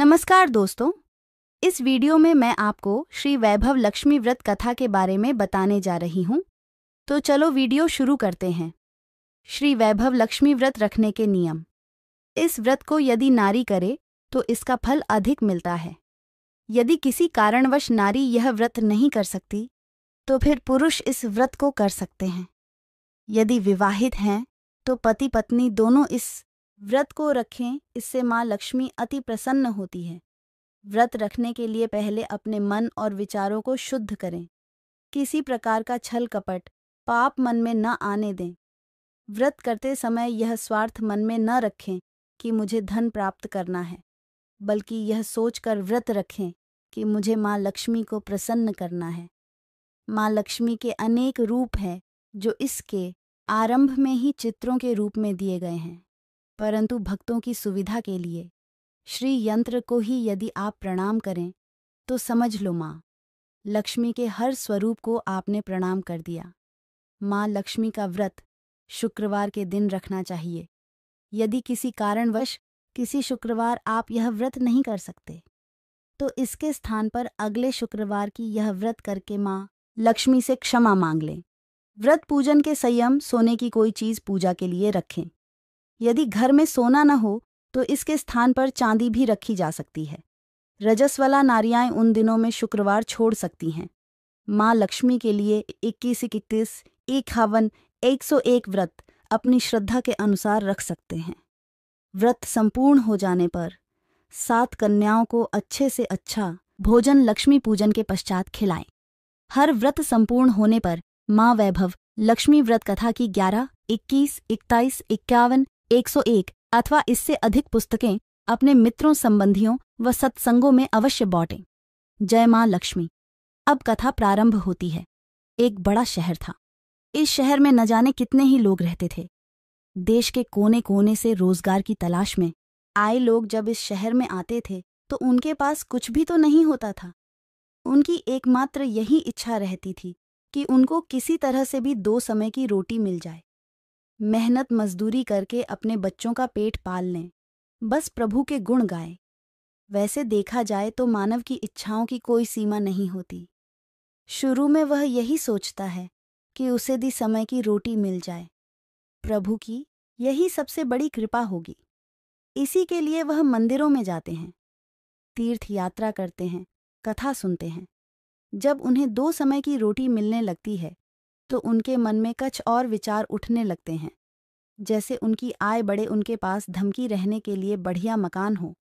नमस्कार दोस्तों इस वीडियो में मैं आपको श्री वैभव लक्ष्मी व्रत कथा के बारे में बताने जा रही हूँ तो चलो वीडियो शुरू करते हैं श्री वैभव लक्ष्मी व्रत रखने के नियम इस व्रत को यदि नारी करे तो इसका फल अधिक मिलता है यदि किसी कारणवश नारी यह व्रत नहीं कर सकती तो फिर पुरुष इस व्रत को कर सकते हैं यदि विवाहित हैं तो पति पत्नी दोनों इस व्रत को रखें इससे माँ लक्ष्मी अति प्रसन्न होती है व्रत रखने के लिए पहले अपने मन और विचारों को शुद्ध करें किसी प्रकार का छल कपट पाप मन में न आने दें व्रत करते समय यह स्वार्थ मन में न रखें कि मुझे धन प्राप्त करना है बल्कि यह सोचकर व्रत रखें कि मुझे माँ लक्ष्मी को प्रसन्न करना है माँ लक्ष्मी के अनेक रूप हैं जो इसके आरंभ में ही चित्रों के रूप में दिए गए हैं परंतु भक्तों की सुविधा के लिए श्री यंत्र को ही यदि आप प्रणाम करें तो समझ लो माँ लक्ष्मी के हर स्वरूप को आपने प्रणाम कर दिया माँ लक्ष्मी का व्रत शुक्रवार के दिन रखना चाहिए यदि किसी कारणवश किसी शुक्रवार आप यह व्रत नहीं कर सकते तो इसके स्थान पर अगले शुक्रवार की यह व्रत करके माँ लक्ष्मी से क्षमा मांग लें व्रत पूजन के संयम सोने की कोई चीज़ पूजा के लिए रखें यदि घर में सोना न हो तो इसके स्थान पर चांदी भी रखी जा सकती है रजस्वला नारियाएं उन दिनों में शुक्रवार छोड़ सकती हैं माँ लक्ष्मी के लिए इक्कीस इकतीस इक्यावन एक सौ एक व्रत अपनी श्रद्धा के अनुसार रख सकते हैं व्रत संपूर्ण हो जाने पर सात कन्याओं को अच्छे से अच्छा भोजन लक्ष्मी पूजन के पश्चात खिलाएं हर व्रत संपूर्ण होने पर माँ वैभव लक्ष्मी व्रत कथा की ग्यारह इक्कीस इकताईस इक्यावन 101 अथवा इससे अधिक पुस्तकें अपने मित्रों संबंधियों व सत्संगों में अवश्य बौटें जय मां लक्ष्मी अब कथा प्रारंभ होती है एक बड़ा शहर था इस शहर में न जाने कितने ही लोग रहते थे देश के कोने कोने से रोजगार की तलाश में आए लोग जब इस शहर में आते थे तो उनके पास कुछ भी तो नहीं होता था उनकी एकमात्र यही इच्छा रहती थी कि उनको किसी तरह से भी दो समय की रोटी मिल जाए मेहनत मजदूरी करके अपने बच्चों का पेट पाल लें बस प्रभु के गुण गाएं वैसे देखा जाए तो मानव की इच्छाओं की कोई सीमा नहीं होती शुरू में वह यही सोचता है कि उसे दी समय की रोटी मिल जाए प्रभु की यही सबसे बड़ी कृपा होगी इसी के लिए वह मंदिरों में जाते हैं तीर्थ यात्रा करते हैं कथा सुनते हैं जब उन्हें दो समय की रोटी मिलने लगती है तो उनके मन में कुछ और विचार उठने लगते हैं जैसे उनकी आय बड़े उनके पास धमकी रहने के लिए बढ़िया मकान हो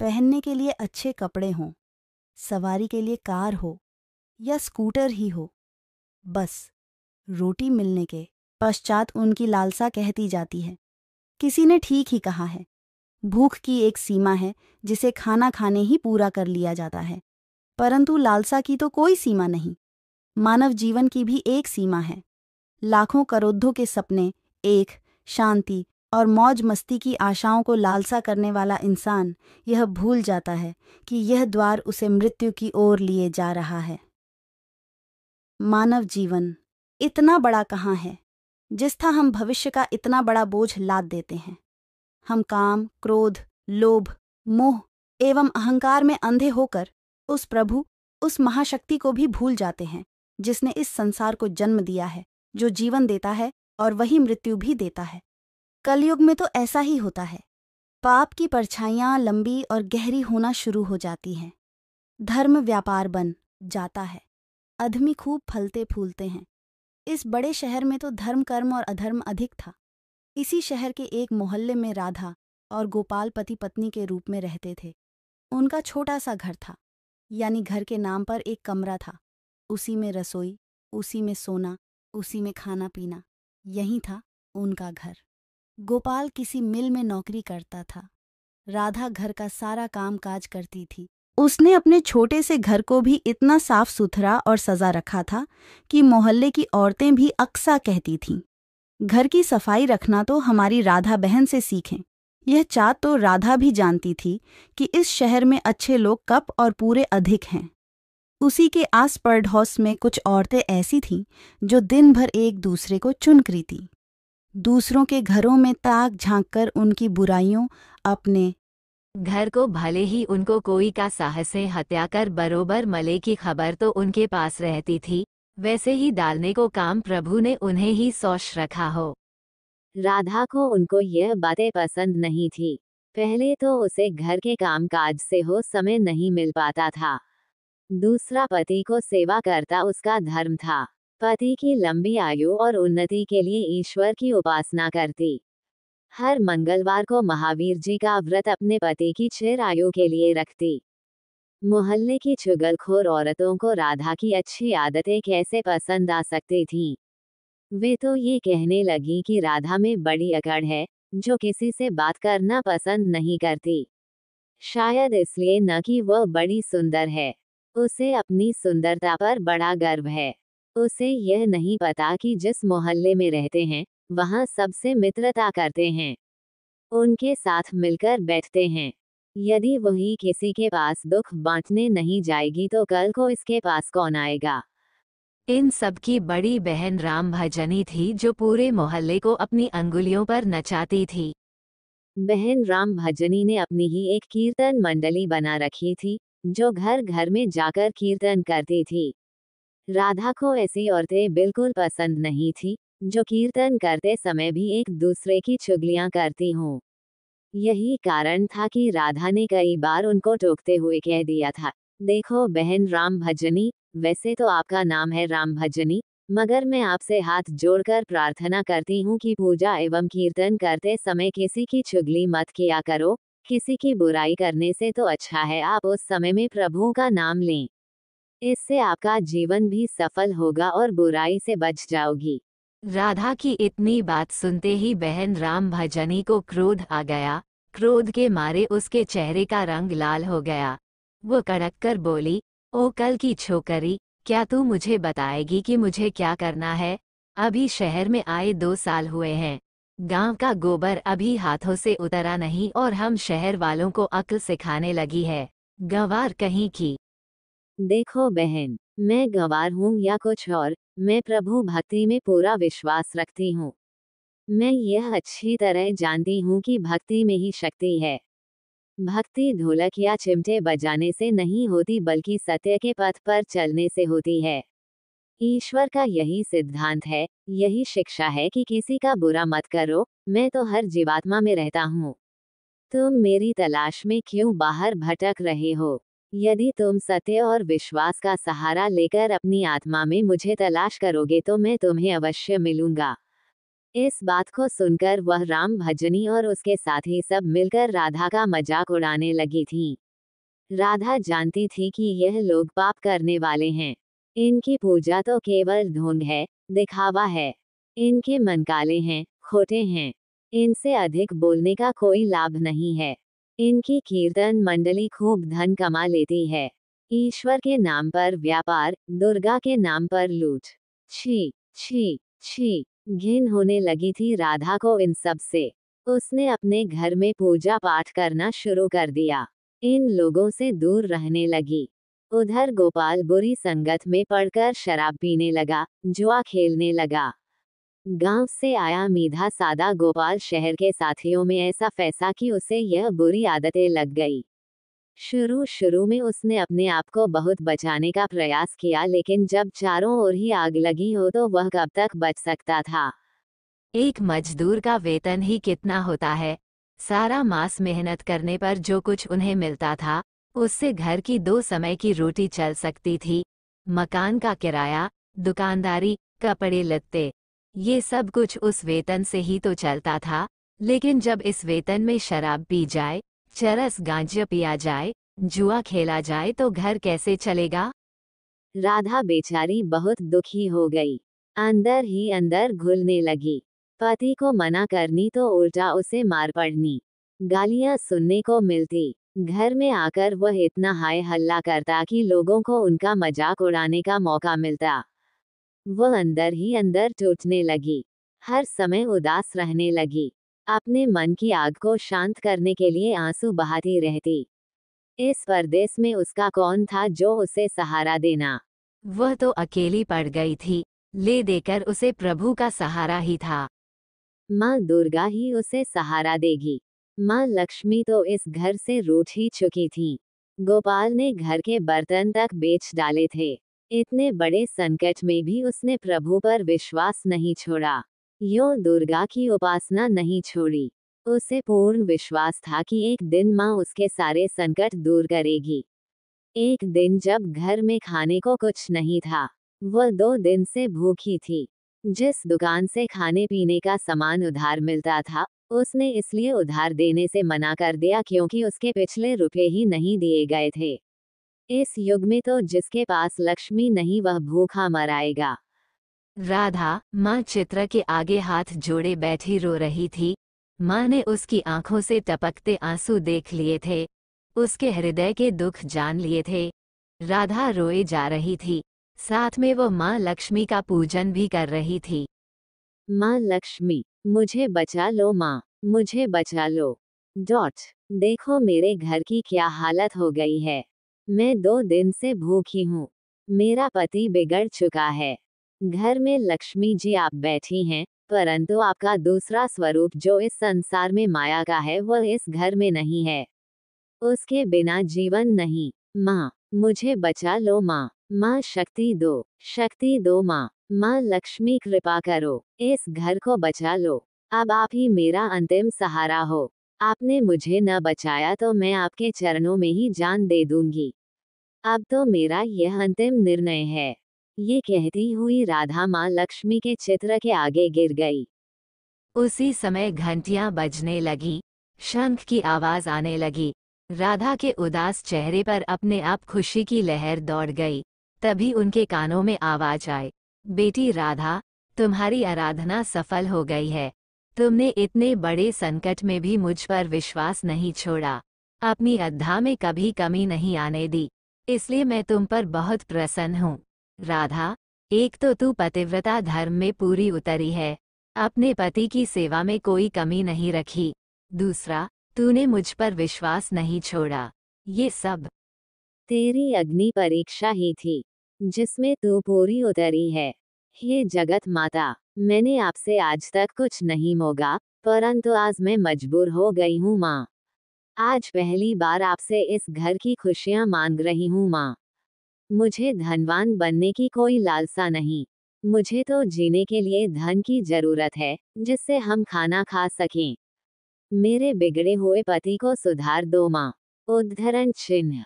पहनने के लिए अच्छे कपड़े हों सवारी के लिए कार हो या स्कूटर ही हो बस रोटी मिलने के पश्चात उनकी लालसा कहती जाती है किसी ने ठीक ही कहा है भूख की एक सीमा है जिसे खाना खाने ही पूरा कर लिया जाता है परंतु लालसा की तो कोई सीमा नहीं मानव जीवन की भी एक सीमा है लाखों करोधों के सपने एक शांति और मौज मस्ती की आशाओं को लालसा करने वाला इंसान यह भूल जाता है कि यह द्वार उसे मृत्यु की ओर लिए जा रहा है मानव जीवन इतना बड़ा कहाँ है जिस था हम भविष्य का इतना बड़ा बोझ लाद देते हैं हम काम क्रोध लोभ मोह एवं अहंकार में अंधे होकर उस प्रभु उस महाशक्ति को भी भूल जाते हैं जिसने इस संसार को जन्म दिया है जो जीवन देता है और वही मृत्यु भी देता है कलयुग में तो ऐसा ही होता है पाप की परछाइयाँ लंबी और गहरी होना शुरू हो जाती हैं धर्म व्यापार बन जाता है अधमी खूब फलते फूलते हैं इस बड़े शहर में तो धर्म कर्म और अधर्म अधिक था इसी शहर के एक मोहल्ले में राधा और गोपाल पति पत्नी के रूप में रहते थे उनका छोटा सा घर था यानी घर के नाम पर एक कमरा था उसी में रसोई उसी में सोना उसी में खाना पीना यही था उनका घर गोपाल किसी मिल में नौकरी करता था राधा घर का सारा काम काज करती थी उसने अपने छोटे से घर को भी इतना साफ सुथरा और सजा रखा था कि मोहल्ले की औरतें भी अक्सा कहती थीं घर की सफाई रखना तो हमारी राधा बहन से सीखें यह चात तो राधा भी जानती थी कि इस शहर में अच्छे लोग कप और पूरे अधिक हैं उसी के आस पर्ड हाउस में कुछ औरतें ऐसी थीं जो दिन भर एक दूसरे को चुनकरी थीं दूसरों के घरों में ताक झांक कर उनकी बुराइयों अपने घर को भले ही उनको कोई का साहस हत्या कर बरोबर मले की खबर तो उनके पास रहती थी वैसे ही डालने को काम प्रभु ने उन्हें ही सोच रखा हो राधा को उनको यह बातें पसंद नहीं थी पहले तो उसे घर के कामकाज से हो समय नहीं मिल पाता था दूसरा पति को सेवा करता उसका धर्म था पति की लंबी आयु और उन्नति के लिए ईश्वर की उपासना करती हर मंगलवार को महावीर जी का व्रत अपने पति की चिर आयु के लिए रखती मोहल्ले की चुगलखोर औरतों को राधा की अच्छी आदतें कैसे पसंद आ सकती थीं वे तो ये कहने लगी कि राधा में बड़ी अकड़ है जो किसी से बात करना पसंद नहीं करती शायद इसलिए न कि वह बड़ी सुंदर है उसे अपनी सुंदरता पर बड़ा गर्व है उसे यह नहीं पता कि जिस मोहल्ले में रहते हैं वहाँ सबसे मित्रता करते हैं उनके साथ मिलकर बैठते हैं यदि वही किसी के पास दुख बांटने नहीं जाएगी तो कल को इसके पास कौन आएगा इन सब की बड़ी बहन राम भजनी थी जो पूरे मोहल्ले को अपनी अंगुलियों पर नचाती थी बहन राम भजनी ने अपनी ही एक कीर्तन मंडली बना रखी थी जो घर घर में जाकर कीर्तन करती थी राधा को ऐसी औरतें बिल्कुल पसंद नहीं थी जो कीर्तन करते समय भी एक दूसरे की चुगलियां करती हों यही कारण था कि राधा ने कई बार उनको टोकते हुए कह दिया था देखो बहन राम भजनी वैसे तो आपका नाम है राम भजनी मगर मैं आपसे हाथ जोड़कर प्रार्थना करती हूँ कि पूजा एवं कीर्तन करते समय किसी की चुगली मत किया करो किसी की बुराई करने से तो अच्छा है आप उस समय में प्रभु का नाम लें इससे आपका जीवन भी सफल होगा और बुराई से बच जाओगी राधा की इतनी बात सुनते ही बहन राम भजनी को क्रोध आ गया क्रोध के मारे उसके चेहरे का रंग लाल हो गया वो कड़क कर बोली ओ कल की छोकरी क्या तू मुझे बताएगी कि मुझे क्या करना है अभी शहर में आए दो साल हुए हैं गांव का गोबर अभी हाथों से उतरा नहीं और हम शहर वालों को अक्ल सिखाने लगी है गंवार कहीं की देखो बहन मैं गंवार हूँ या कुछ और मैं प्रभु भक्ति में पूरा विश्वास रखती हूँ मैं यह अच्छी तरह जानती हूँ कि भक्ति में ही शक्ति है भक्ति ढोलक या चिमटे बजाने से नहीं होती बल्कि सत्य के पथ पर चलने से होती है ईश्वर का यही सिद्धांत है यही शिक्षा है कि किसी का बुरा मत करो मैं तो हर जीवात्मा में रहता हूँ तुम मेरी तलाश में क्यों बाहर भटक रहे हो यदि तुम सत्य और विश्वास का सहारा लेकर अपनी आत्मा में मुझे तलाश करोगे तो मैं तुम्हें अवश्य मिलूंगा इस बात को सुनकर वह राम भजनी और उसके साथी सब मिलकर राधा का मजाक उड़ाने लगी थी राधा जानती थी कि यह लोग पाप करने वाले हैं इनकी पूजा तो केवल ढोंग है दिखावा है इनके मन काले हैं खोटे हैं इनसे अधिक बोलने का कोई लाभ नहीं है इनकी कीर्तन मंडली खूब धन कमा लेती है ईश्वर के नाम पर व्यापार दुर्गा के नाम पर लूट छी छी छी घिन होने लगी थी राधा को इन सब से उसने अपने घर में पूजा पाठ करना शुरू कर दिया इन लोगों से दूर रहने लगी उधर गोपाल बुरी संगत में पड़कर शराब पीने लगा जुआ खेलने लगा गांव से आया मीधा सादा गोपाल शहर के साथियों में ऐसा फैसा कि उसे यह बुरी आदतें लग गई शुरू शुरू में उसने अपने आप को बहुत बचाने का प्रयास किया लेकिन जब चारों ओर ही आग लगी हो तो वह कब तक बच सकता था एक मजदूर का वेतन ही कितना होता है सारा मास मेहनत करने पर जो कुछ उन्हें मिलता था उससे घर की दो समय की रोटी चल सकती थी मकान का किराया दुकानदारी कपड़े लत्ते ये सब कुछ उस वेतन से ही तो चलता था लेकिन जब इस वेतन में शराब पी जाए चरस गांजा पिया जाए जुआ खेला जाए तो घर कैसे चलेगा राधा बेचारी बहुत दुखी हो गई अंदर ही अंदर घुलने लगी पति को मना करनी तो उल्टा उसे मार पड़नी गालियां सुनने को मिलती घर में आकर वह इतना हाय हल्ला करता कि लोगों को उनका मजाक उड़ाने का मौका मिलता वह अंदर ही अंदर टूटने लगी हर समय उदास रहने लगी अपने मन की आग को शांत करने के लिए आंसू बहाती रहती इस परदेश में उसका कौन था जो उसे सहारा देना वह तो अकेली पड़ गई थी ले देकर उसे प्रभु का सहारा ही था माँ दुर्गा ही उसे सहारा देगी माँ लक्ष्मी तो इस घर से रूठ ही चुकी थी गोपाल ने घर के बर्तन तक बेच डाले थे इतने बड़े संकट में भी उसने प्रभु पर विश्वास नहीं छोड़ा यो दुर्गा की उपासना नहीं छोड़ी उसे पूर्ण विश्वास था कि एक दिन माँ उसके सारे संकट दूर करेगी एक दिन जब घर में खाने को कुछ नहीं था वह दो दिन से भूखी थी जिस दुकान से खाने पीने का सामान उधार मिलता था उसने इसलिए उधार देने से मना कर दिया क्योंकि उसके पिछले रुपये ही नहीं दिए गए थे इस युग में तो जिसके पास लक्ष्मी नहीं वह भूखा मर आएगा राधा माँ चित्र के आगे हाथ जोड़े बैठी रो रही थी माँ ने उसकी आंखों से टपकते आंसू देख लिए थे उसके हृदय के दुख जान लिए थे राधा रोए जा रही थी साथ में वो माँ लक्ष्मी का पूजन भी कर रही थी माँ लक्ष्मी मुझे बचा लो माँ मुझे बचा लो डॉट देखो मेरे घर की क्या हालत हो गई है मैं दो दिन से भूखी हूँ मेरा पति बिगड़ चुका है घर में लक्ष्मी जी आप बैठी हैं परंतु आपका दूसरा स्वरूप जो इस संसार में माया का है वह इस घर में नहीं है उसके बिना जीवन नहीं माँ मुझे बचा लो माँ माँ शक्ति दो शक्ति दो माँ माँ लक्ष्मी कृपा करो इस घर को बचा लो अब आप ही मेरा अंतिम सहारा हो आपने मुझे न बचाया तो मैं आपके चरणों में ही जान दे दूंगी अब तो मेरा यह अंतिम निर्णय है ये कहती हुई राधा माँ लक्ष्मी के चित्र के आगे गिर गई उसी समय घंटियां बजने लगी शंख की आवाज आने लगी राधा के उदास चेहरे पर अपने आप खुशी की लहर दौड़ गई तभी उनके कानों में आवाज आई बेटी राधा तुम्हारी आराधना सफल हो गई है तुमने इतने बड़े संकट में भी मुझ पर विश्वास नहीं छोड़ा अपनी अद्धा में कभी कमी नहीं आने दी इसलिए मैं तुम पर बहुत प्रसन्न हूँ राधा एक तो तू पतिव्रता धर्म में पूरी उतरी है अपने पति की सेवा में कोई कमी नहीं रखी दूसरा तूने मुझ पर विश्वास नहीं छोड़ा ये सब तेरी अग्नि परीक्षा ही थी जिसमें तू पूरी उतरी है हे जगत माता मैंने आपसे आज तक कुछ नहीं मोगा परंतु आज मैं मजबूर हो गई हूँ माँ आज पहली बार आपसे इस घर की खुशियाँ मांग रही हूँ माँ मुझे धनवान बनने की कोई लालसा नहीं मुझे तो जीने के लिए धन की जरूरत है जिससे हम खाना खा सकें मेरे बिगड़े हुए पति को सुधार दो माँ उद्धरण चिन्ह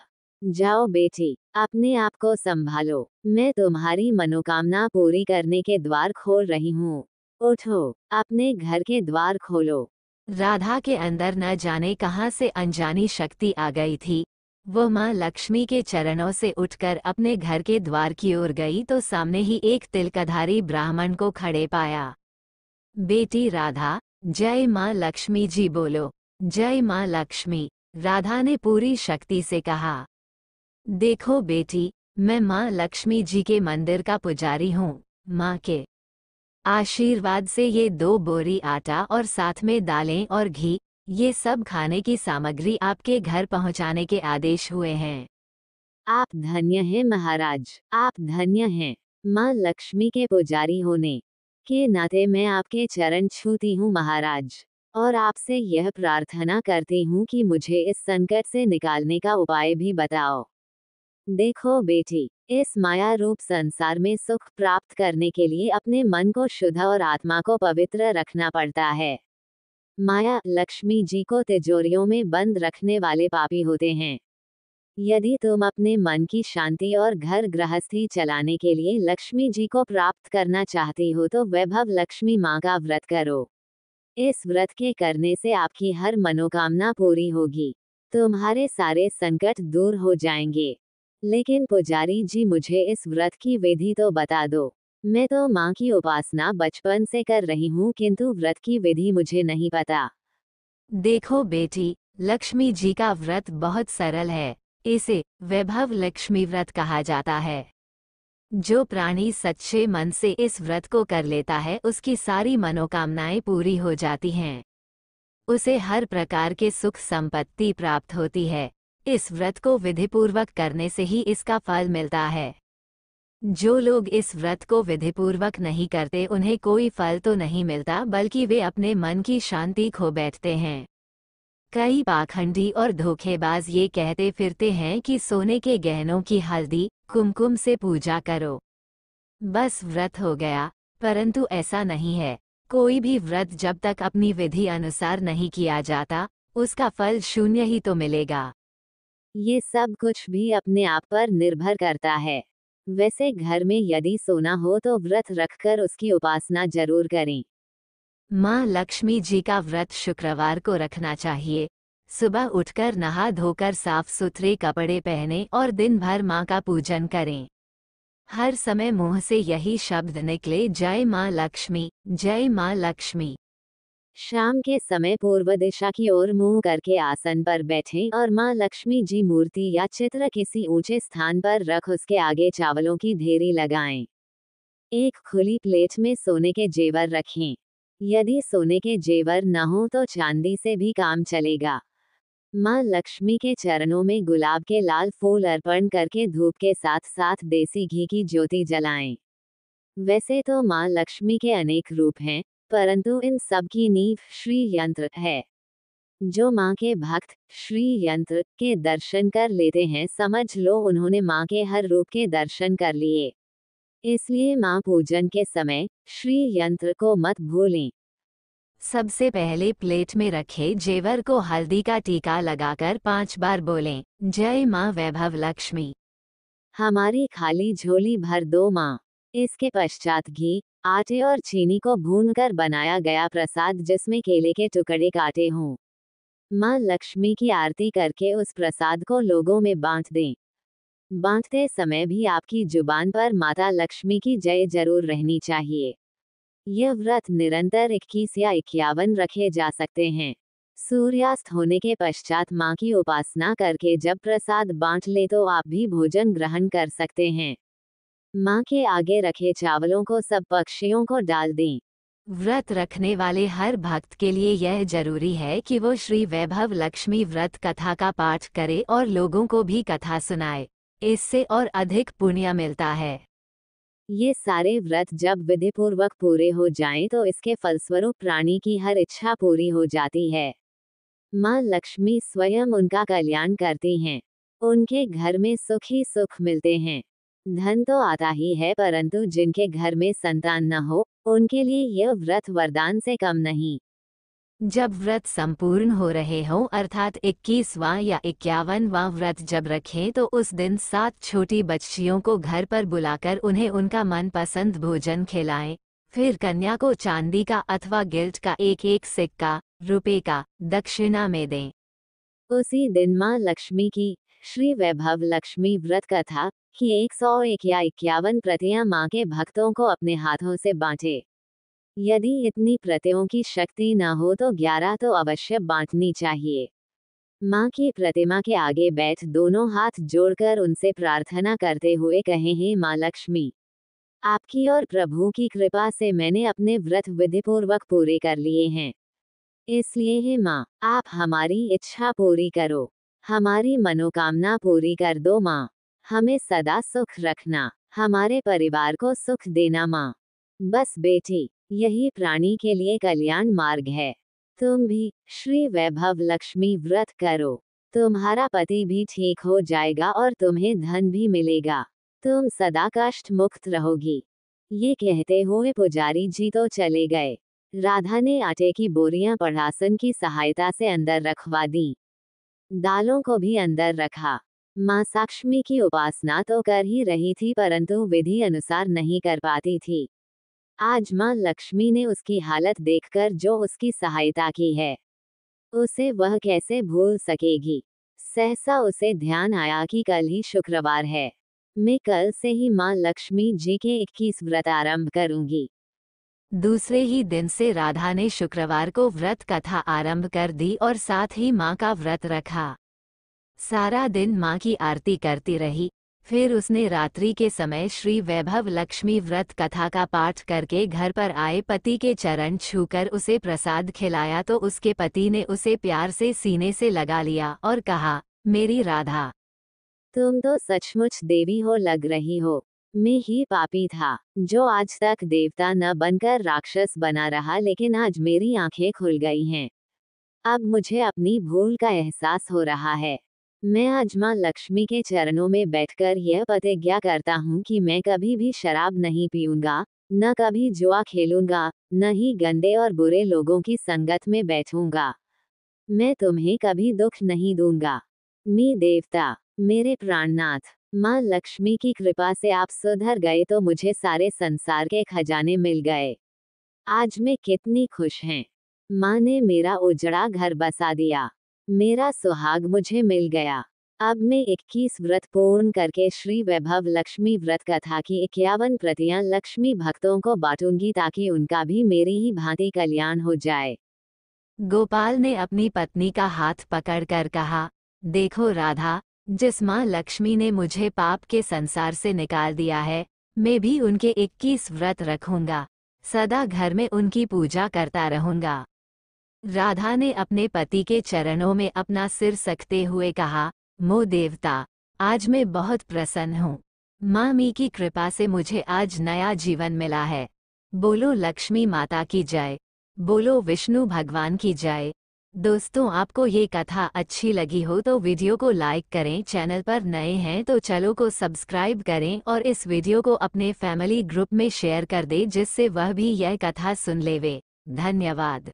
जाओ बेटी अपने आप को संभालो मैं तुम्हारी मनोकामना पूरी करने के द्वार खोल रही हूँ उठो अपने घर के द्वार खोलो राधा के अंदर न जाने कहाँ से अनजानी शक्ति आ गई थी वो माँ लक्ष्मी के चरणों से उठकर अपने घर के द्वार की ओर गई तो सामने ही एक तिलकधारी ब्राह्मण को खड़े पाया बेटी राधा जय माँ लक्ष्मी जी बोलो जय माँ लक्ष्मी राधा ने पूरी शक्ति से कहा देखो बेटी मैं माँ लक्ष्मी जी के मंदिर का पुजारी हूँ माँ के आशीर्वाद से ये दो बोरी आटा और साथ में दालें और घी ये सब खाने की सामग्री आपके घर पहुँचाने के आदेश हुए हैं आप धन्य हैं महाराज आप धन्य हैं माँ लक्ष्मी के पुजारी होने के नाते मैं आपके चरण छूती हूँ महाराज और आपसे यह प्रार्थना करती हूँ कि मुझे इस संकट से निकालने का उपाय भी बताओ देखो बेटी इस माया रूप संसार में सुख प्राप्त करने के लिए अपने मन को शुद्ध और आत्मा को पवित्र रखना पड़ता है माया लक्ष्मी जी को तिजोरियों में बंद रखने वाले पापी होते हैं यदि तुम अपने मन की शांति और घर गृहस्थी चलाने के लिए लक्ष्मी जी को प्राप्त करना चाहती हो तो वैभव लक्ष्मी माँ का व्रत करो इस व्रत के करने से आपकी हर मनोकामना पूरी होगी तुम्हारे सारे संकट दूर हो जाएंगे लेकिन पुजारी जी मुझे इस व्रत की विधि तो बता दो मैं तो माँ की उपासना बचपन से कर रही हूँ किंतु व्रत की विधि मुझे नहीं पता देखो बेटी लक्ष्मी जी का व्रत बहुत सरल है इसे वैभव लक्ष्मी व्रत कहा जाता है जो प्राणी सच्चे मन से इस व्रत को कर लेता है उसकी सारी मनोकामनाएं पूरी हो जाती हैं उसे हर प्रकार के सुख संपत्ति प्राप्त होती है इस व्रत को विधिपूर्वक करने से ही इसका फल मिलता है जो लोग इस व्रत को विधिपूर्वक नहीं करते उन्हें कोई फल तो नहीं मिलता बल्कि वे अपने मन की शांति खो बैठते हैं कई पाखंडी और धोखेबाज ये कहते फिरते हैं कि सोने के गहनों की हल्दी कुमकुम से पूजा करो बस व्रत हो गया परंतु ऐसा नहीं है कोई भी व्रत जब तक अपनी विधि अनुसार नहीं किया जाता उसका फल शून्य ही तो मिलेगा ये सब कुछ भी अपने आप पर निर्भर करता है वैसे घर में यदि सोना हो तो व्रत रखकर उसकी उपासना जरूर करें माँ लक्ष्मी जी का व्रत शुक्रवार को रखना चाहिए सुबह उठकर नहा धोकर साफ सुथरे कपड़े पहने और दिन भर माँ का पूजन करें हर समय मुंह से यही शब्द निकले जय माँ लक्ष्मी जय माँ लक्ष्मी शाम के समय पूर्व दिशा की ओर मुंह करके आसन पर बैठें और माँ लक्ष्मी जी मूर्ति या चित्र किसी ऊंचे स्थान पर रख उसके आगे चावलों की ढेरी लगाएं। एक खुली प्लेट में सोने के जेवर रखें यदि सोने के जेवर न हो तो चांदी से भी काम चलेगा माँ लक्ष्मी के चरणों में गुलाब के लाल फूल अर्पण करके धूप के साथ साथ देसी घी की ज्योति जलाएं। वैसे तो माँ लक्ष्मी के अनेक रूप हैं परंतु इन सब की नींव श्री यंत्र है जो माँ के भक्त श्री यंत्र के दर्शन कर लेते हैं समझ लो उन्होंने माँ के हर रूप के दर्शन कर लिए इसलिए मां पूजन के समय श्री यंत्र को मत भूलें सबसे पहले प्लेट में रखे जेवर को हल्दी का टीका लगाकर पांच बार बोलें जय मां वैभव लक्ष्मी हमारी खाली झोली भर दो माँ इसके पश्चात घी आटे और चीनी को भूनकर बनाया गया प्रसाद जिसमें केले के टुकड़े काटे हों माँ लक्ष्मी की आरती करके उस प्रसाद को लोगों में बांट दें बांधते समय भी आपकी जुबान पर माता लक्ष्मी की जय जरूर रहनी चाहिए यह व्रत निरंतर 21 या इक्यावन रखे जा सकते हैं सूर्यास्त होने के पश्चात माँ की उपासना करके जब प्रसाद बांट ले तो आप भी भोजन ग्रहण कर सकते हैं माँ के आगे रखे चावलों को सब पक्षियों को डाल दें व्रत रखने वाले हर भक्त के लिए यह जरूरी है कि वो श्री वैभव लक्ष्मी व्रत कथा का पाठ करे और लोगों को भी कथा सुनाए इससे और अधिक पुण्य मिलता है ये सारे व्रत जब विधिपूर्वक पूरे हो जाएं तो इसके फलस्वरूप प्राणी की हर इच्छा पूरी हो जाती है माँ लक्ष्मी स्वयं उनका कल्याण करती हैं उनके घर में सुख ही सुख मिलते हैं धन तो आता ही है परंतु जिनके घर में संतान न हो उनके लिए यह व्रत वरदान से कम नहीं जब व्रत संपूर्ण हो रहे हो अर्थात इक्कीसवा या इक्यावनवा व्रत जब रखें तो उस दिन सात छोटी बच्चियों को घर पर बुलाकर उन्हें उनका मनपसंद भोजन खिलाएं। फिर कन्या को चांदी का अथवा गिल्ट का एक एक सिक्का रुपए का दक्षिणा में दें उसी दिन माँ लक्ष्मी की श्री वैभव लक्ष्मी व्रत कथा की एक सौ एक या इक्यावन प्रतियां माँ के भक्तों को अपने हाथों से बांटे यदि इतनी प्रतियों की शक्ति न हो तो ग्यारह तो अवश्य बांटनी चाहिए माँ की प्रतिमा के आगे बैठ दोनों हाथ जोड़कर उनसे प्रार्थना करते हुए कहे हैं माँ लक्ष्मी आपकी और प्रभु की कृपा से मैंने अपने व्रत विधिपूर्वक पूरे कर लिए हैं इसलिए हे माँ आप हमारी इच्छा पूरी करो हमारी मनोकामना पूरी कर दो माँ हमें सदा सुख रखना हमारे परिवार को सुख देना माँ बस बेटी यही प्राणी के लिए कल्याण मार्ग है तुम भी श्री वैभव लक्ष्मी व्रत करो तुम्हारा पति भी ठीक हो जाएगा और तुम्हें धन भी मिलेगा तुम सदा कष्ट मुक्त रहोगी ये कहते हुए पुजारी जी तो चले गए राधा ने आटे की बोरियां पढ़ासन की सहायता से अंदर रखवा दी दालों को भी अंदर रखा माँ साक्ष्मी की उपासना तो कर ही रही थी परंतु विधि अनुसार नहीं कर पाती थी आज माँ लक्ष्मी ने उसकी हालत देखकर जो उसकी सहायता की है उसे वह कैसे भूल सकेगी सहसा उसे ध्यान आया कि कल ही शुक्रवार है मैं कल से ही माँ लक्ष्मी जी के इक्कीस व्रत आरंभ करूंगी दूसरे ही दिन से राधा ने शुक्रवार को व्रत कथा आरंभ कर दी और साथ ही माँ का व्रत रखा सारा दिन माँ की आरती करती रही फिर उसने रात्रि के समय श्री वैभव लक्ष्मी व्रत कथा का पाठ करके घर पर आए पति के चरण छूकर उसे प्रसाद खिलाया तो उसके पति ने उसे प्यार से सीने से लगा लिया और कहा मेरी राधा तुम तो सचमुच देवी हो लग रही हो मैं ही पापी था जो आज तक देवता न बनकर राक्षस बना रहा लेकिन आज मेरी आंखें खुल गई हैं अब मुझे अपनी भूल का एहसास हो रहा है मैं आज माँ लक्ष्मी के चरणों में बैठकर यह प्रतिज्ञा करता हूँ कि मैं कभी भी शराब नहीं पीऊंगा न कभी जुआ खेलूंगा न ही गंदे और बुरे लोगों की संगत में बैठूंगा मैं तुम्हें कभी दुख नहीं दूंगा मी देवता मेरे प्राणनाथ माँ लक्ष्मी की कृपा से आप सुधर गए तो मुझे सारे संसार के खजाने मिल गए आज मैं कितनी खुश हैं माँ ने मेरा उजड़ा घर बसा दिया मेरा सुहाग मुझे मिल गया अब मैं इक्कीस व्रत पूर्ण करके श्री वैभव लक्ष्मी व्रत कथा की इक्यावन प्रतियां लक्ष्मी भक्तों को बांटूंगी ताकि उनका भी मेरी ही भांति कल्याण हो जाए गोपाल ने अपनी पत्नी का हाथ पकड़कर कहा देखो राधा जिस माँ लक्ष्मी ने मुझे पाप के संसार से निकाल दिया है मैं भी उनके 21 व्रत रखूंगा सदा घर में उनकी पूजा करता रहूंगा राधा ने अपने पति के चरणों में अपना सिर सकते हुए कहा मो देवता आज मैं बहुत प्रसन्न हूँ माँ मी की कृपा से मुझे आज नया जीवन मिला है बोलो लक्ष्मी माता की जय बोलो विष्णु भगवान की जय दोस्तों आपको ये कथा अच्छी लगी हो तो वीडियो को लाइक करें चैनल पर नए हैं तो चलो को सब्सक्राइब करें और इस वीडियो को अपने फैमिली ग्रुप में शेयर कर दें जिससे वह भी यह कथा सुन लेवे धन्यवाद